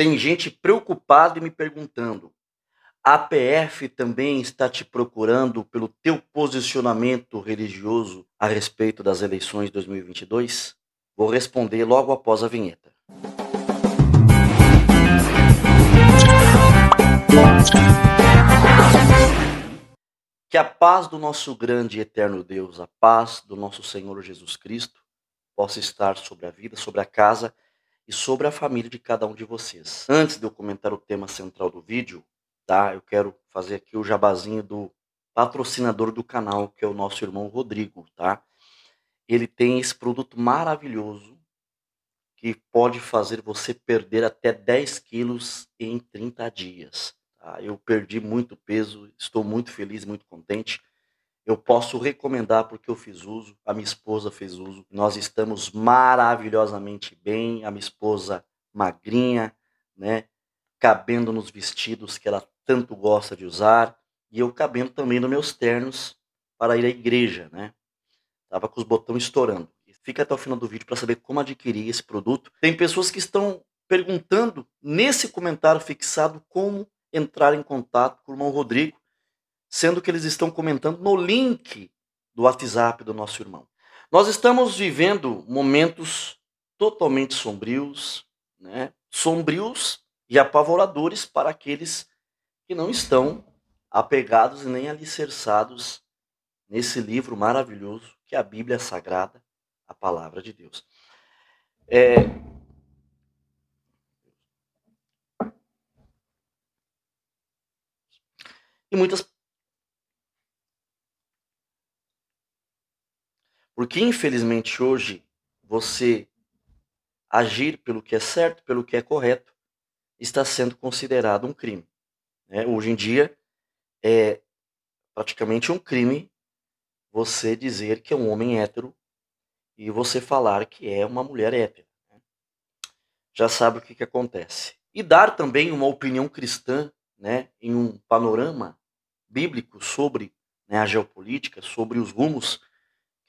Tem gente preocupada e me perguntando: a PF também está te procurando pelo teu posicionamento religioso a respeito das eleições de 2022? Vou responder logo após a vinheta. Que a paz do nosso grande e eterno Deus, a paz do nosso Senhor Jesus Cristo, possa estar sobre a vida, sobre a casa e sobre a família de cada um de vocês. Antes de eu comentar o tema central do vídeo, tá? Eu quero fazer aqui o jabazinho do patrocinador do canal, que é o nosso irmão Rodrigo, tá? Ele tem esse produto maravilhoso que pode fazer você perder até 10 quilos em 30 dias. Tá? Eu perdi muito peso, estou muito feliz, muito contente eu posso recomendar porque eu fiz uso, a minha esposa fez uso. Nós estamos maravilhosamente bem, a minha esposa magrinha, né, cabendo nos vestidos que ela tanto gosta de usar e eu cabendo também nos meus ternos para ir à igreja, né? Tava com os botões estourando. Fica até o final do vídeo para saber como adquirir esse produto. Tem pessoas que estão perguntando nesse comentário fixado como entrar em contato com o irmão Rodrigo sendo que eles estão comentando no link do WhatsApp do nosso irmão. Nós estamos vivendo momentos totalmente sombrios, né? sombrios e apavoradores para aqueles que não estão apegados nem alicerçados nesse livro maravilhoso que é a Bíblia Sagrada, a Palavra de Deus. É... E muitas Porque, infelizmente, hoje, você agir pelo que é certo, pelo que é correto, está sendo considerado um crime. Né? Hoje em dia, é praticamente um crime você dizer que é um homem hétero e você falar que é uma mulher hétero. Né? Já sabe o que, que acontece. E dar também uma opinião cristã né, em um panorama bíblico sobre né, a geopolítica, sobre os rumos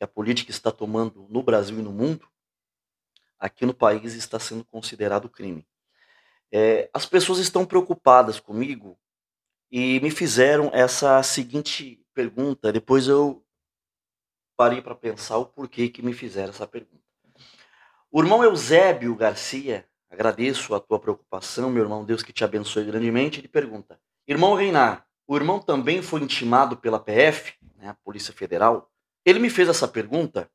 que a política está tomando no Brasil e no mundo, aqui no país está sendo considerado crime. É, as pessoas estão preocupadas comigo e me fizeram essa seguinte pergunta. Depois eu parei para pensar o porquê que me fizeram essa pergunta. O irmão Eusébio Garcia, agradeço a tua preocupação, meu irmão, Deus que te abençoe grandemente, ele pergunta: Irmão Reinar, o irmão também foi intimado pela PF, né, a Polícia Federal, ele me fez essa pergunta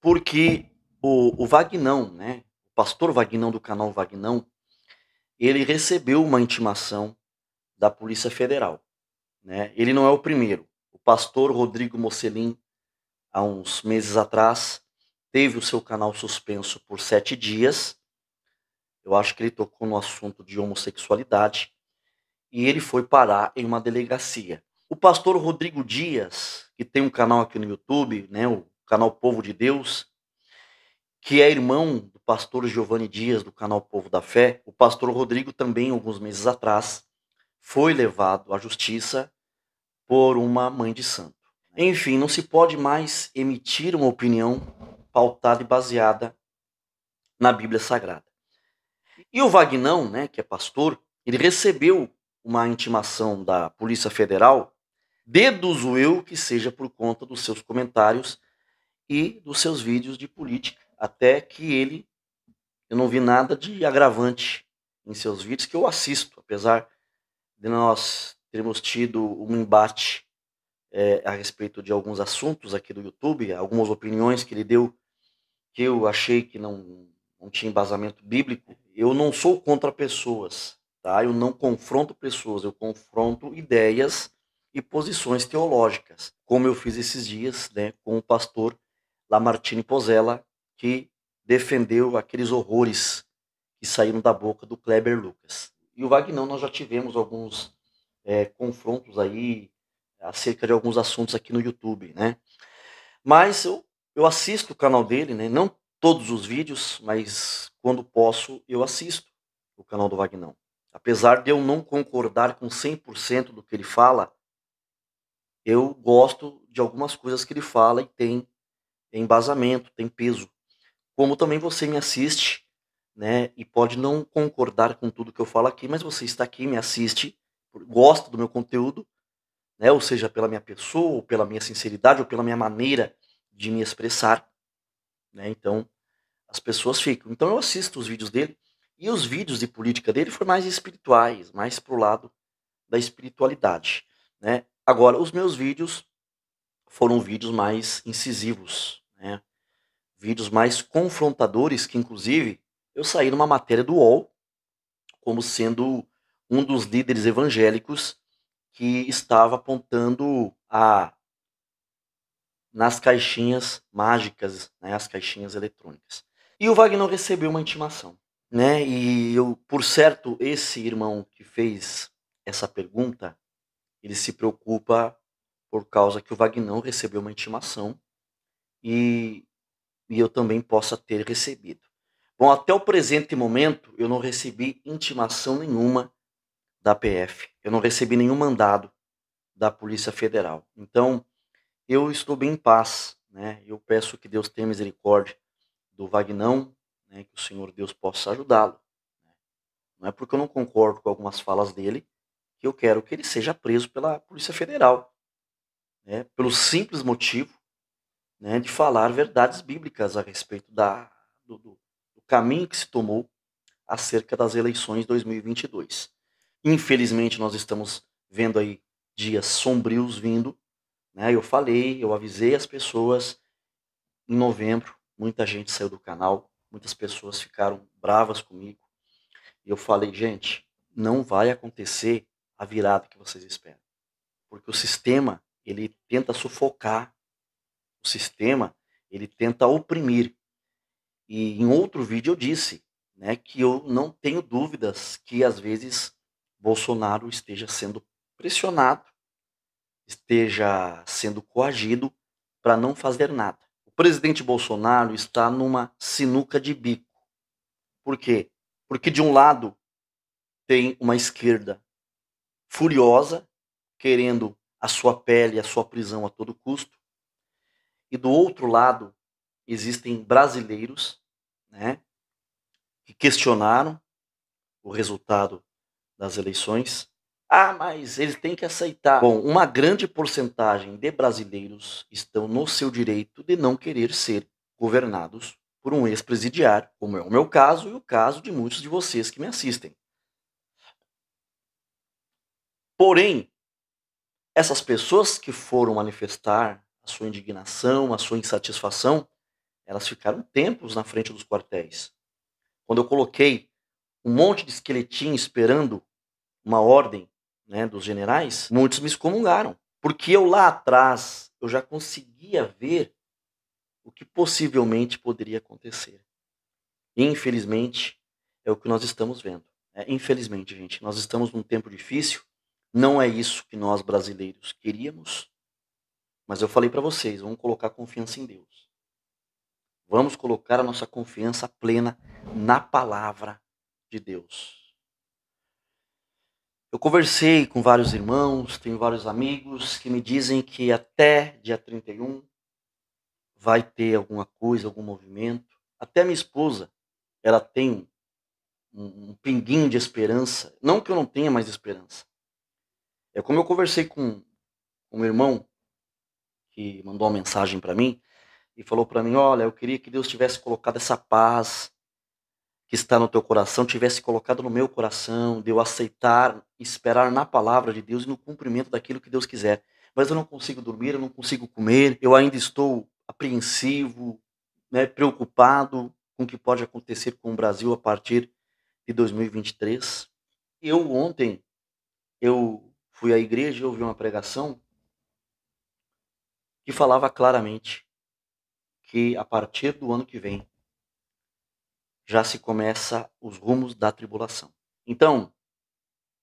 porque o, o Vagnão, né, o pastor Vagnão do canal Vagnão, ele recebeu uma intimação da Polícia Federal. Né? Ele não é o primeiro. O pastor Rodrigo Mocelin, há uns meses atrás, teve o seu canal suspenso por sete dias. Eu acho que ele tocou no assunto de homossexualidade. E ele foi parar em uma delegacia. O pastor Rodrigo Dias, que tem um canal aqui no YouTube, né, o canal Povo de Deus, que é irmão do pastor Giovanni Dias, do canal Povo da Fé, o pastor Rodrigo também, alguns meses atrás, foi levado à justiça por uma mãe de santo. Enfim, não se pode mais emitir uma opinião pautada e baseada na Bíblia Sagrada. E o Vagnão, né, que é pastor, ele recebeu uma intimação da Polícia Federal Deduzo eu que seja por conta dos seus comentários e dos seus vídeos de política. Até que ele, eu não vi nada de agravante em seus vídeos que eu assisto, apesar de nós termos tido um embate é, a respeito de alguns assuntos aqui do YouTube, algumas opiniões que ele deu que eu achei que não, não tinha embasamento bíblico. Eu não sou contra pessoas, tá? Eu não confronto pessoas, eu confronto ideias e posições teológicas, como eu fiz esses dias né, com o pastor Lamartine Pozella, que defendeu aqueles horrores que saíram da boca do Kleber Lucas. E o Vagnão, nós já tivemos alguns é, confrontos aí acerca de alguns assuntos aqui no YouTube, né? Mas eu, eu assisto o canal dele, né? Não todos os vídeos, mas quando posso eu assisto o canal do Vagnão. Apesar de eu não concordar com 100% do que ele fala, eu gosto de algumas coisas que ele fala e tem embasamento, tem peso. Como também você me assiste, né, e pode não concordar com tudo que eu falo aqui, mas você está aqui, me assiste, gosta do meu conteúdo, né, ou seja, pela minha pessoa, ou pela minha sinceridade, ou pela minha maneira de me expressar, né, então as pessoas ficam. Então eu assisto os vídeos dele, e os vídeos de política dele foram mais espirituais, mais pro lado da espiritualidade, né, Agora, os meus vídeos foram vídeos mais incisivos, né? vídeos mais confrontadores, que inclusive eu saí numa matéria do UOL como sendo um dos líderes evangélicos que estava apontando a nas caixinhas mágicas, né, as caixinhas eletrônicas. E o Wagner recebeu uma intimação, né? E eu, por certo, esse irmão que fez essa pergunta, ele se preocupa por causa que o Vagnão recebeu uma intimação e, e eu também possa ter recebido. Bom, até o presente momento, eu não recebi intimação nenhuma da PF. Eu não recebi nenhum mandado da Polícia Federal. Então, eu estou bem em paz. Né? Eu peço que Deus tenha misericórdia do Vagnão, né? que o Senhor Deus possa ajudá-lo. Né? Não é porque eu não concordo com algumas falas dele, que eu quero que ele seja preso pela Polícia Federal, né, pelo simples motivo né, de falar verdades bíblicas a respeito da, do, do, do caminho que se tomou acerca das eleições 2022. Infelizmente, nós estamos vendo aí dias sombrios vindo. Né? Eu falei, eu avisei as pessoas. Em novembro, muita gente saiu do canal, muitas pessoas ficaram bravas comigo. E eu falei, gente, não vai acontecer a virada que vocês esperam. Porque o sistema, ele tenta sufocar. O sistema, ele tenta oprimir. E em outro vídeo eu disse, né, que eu não tenho dúvidas que às vezes Bolsonaro esteja sendo pressionado, esteja sendo coagido para não fazer nada. O presidente Bolsonaro está numa sinuca de bico. Por quê? Porque de um lado tem uma esquerda furiosa, querendo a sua pele, a sua prisão a todo custo. E do outro lado, existem brasileiros né, que questionaram o resultado das eleições. Ah, mas eles têm que aceitar. Bom, uma grande porcentagem de brasileiros estão no seu direito de não querer ser governados por um ex-presidiário, como é o meu caso e o caso de muitos de vocês que me assistem. Porém, essas pessoas que foram manifestar a sua indignação, a sua insatisfação, elas ficaram tempos na frente dos quartéis. Quando eu coloquei um monte de esqueletinho esperando uma ordem né, dos generais, muitos me excomungaram. Porque eu lá atrás, eu já conseguia ver o que possivelmente poderia acontecer. infelizmente, é o que nós estamos vendo. É, infelizmente, gente, nós estamos num tempo difícil não é isso que nós brasileiros queríamos, mas eu falei para vocês, vamos colocar confiança em Deus. Vamos colocar a nossa confiança plena na palavra de Deus. Eu conversei com vários irmãos, tenho vários amigos que me dizem que até dia 31 vai ter alguma coisa, algum movimento. Até minha esposa, ela tem um, um pinguinho de esperança. Não que eu não tenha mais esperança, é como eu conversei com um irmão que mandou uma mensagem para mim e falou para mim: Olha, eu queria que Deus tivesse colocado essa paz que está no teu coração, tivesse colocado no meu coração, de eu aceitar, esperar na palavra de Deus e no cumprimento daquilo que Deus quiser. Mas eu não consigo dormir, eu não consigo comer, eu ainda estou apreensivo, né, preocupado com o que pode acontecer com o Brasil a partir de 2023. Eu ontem eu fui à igreja e ouvi uma pregação que falava claramente que a partir do ano que vem já se começa os rumos da tribulação. Então,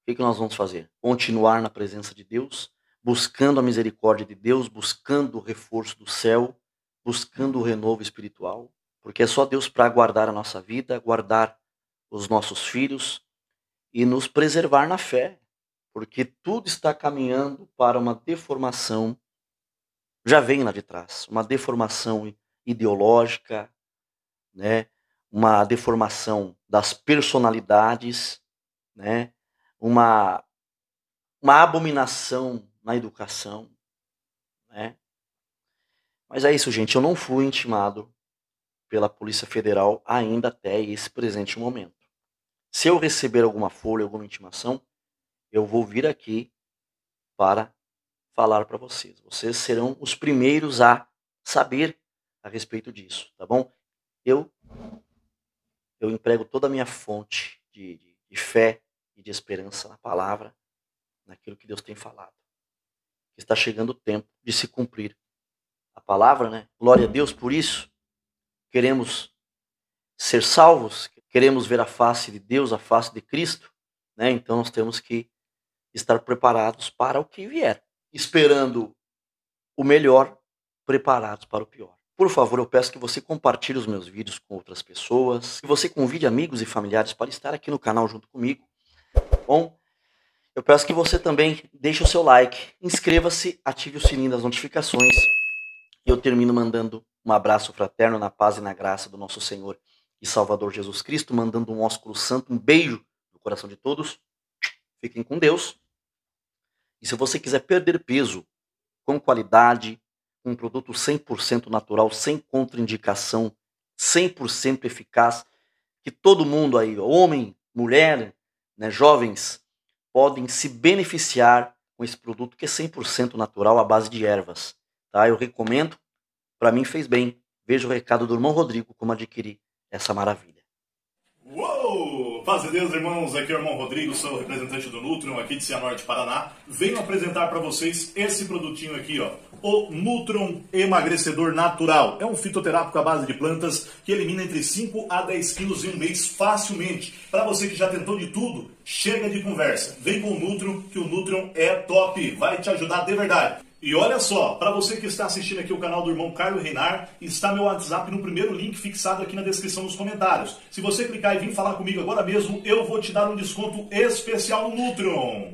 o que, nós vamos fazer? Continuar na presença de Deus, buscando a misericórdia de Deus, buscando o reforço do céu, buscando o renovo espiritual, porque é só Deus para guardar a nossa vida, guardar os nossos filhos e nos preservar na fé, porque tudo está caminhando para uma deformação, já vem lá de trás, uma deformação ideológica, né? uma deformação das personalidades, né? uma, uma abominação na educação. Né? Mas é isso, gente. Eu não fui intimado pela Polícia Federal ainda até esse presente momento. Se eu receber alguma folha, alguma intimação, eu vou vir aqui para falar para vocês. Vocês serão os primeiros a saber a respeito disso, tá bom? Eu eu emprego toda a minha fonte de, de, de fé e de esperança na palavra, naquilo que Deus tem falado. Está chegando o tempo de se cumprir a palavra, né? Glória a Deus por isso. Queremos ser salvos, queremos ver a face de Deus, a face de Cristo, né? Então nós temos que estar preparados para o que vier, esperando o melhor, preparados para o pior. Por favor, eu peço que você compartilhe os meus vídeos com outras pessoas, que você convide amigos e familiares para estar aqui no canal junto comigo. Tá bom, eu peço que você também deixe o seu like, inscreva-se, ative o sininho das notificações. E eu termino mandando um abraço fraterno na paz e na graça do nosso Senhor e Salvador Jesus Cristo, mandando um ósculo santo, um beijo no coração de todos fiquem com Deus. E se você quiser perder peso com qualidade, um produto 100% natural, sem contraindicação, 100% eficaz, que todo mundo aí, homem, mulher, né, jovens, podem se beneficiar com esse produto que é 100% natural à base de ervas. Tá? Eu recomendo, para mim fez bem. Veja o recado do irmão Rodrigo como adquirir essa maravilha. Paz de Deus, irmãos. Aqui é o irmão Rodrigo, sou o representante do Nutrium aqui de Cianorte, Paraná. Venho apresentar para vocês esse produtinho aqui, ó. O Nutron Emagrecedor Natural. É um fitoterápico à base de plantas que elimina entre 5 a 10 quilos em um mês facilmente. Para você que já tentou de tudo, chega de conversa. Vem com o Nutrium, que o Nutrium é top. Vai te ajudar de verdade. E olha só, para você que está assistindo aqui o canal do irmão Carlos Reinar, está meu WhatsApp no primeiro link fixado aqui na descrição dos comentários. Se você clicar e vir falar comigo agora mesmo, eu vou te dar um desconto especial no Nutrion.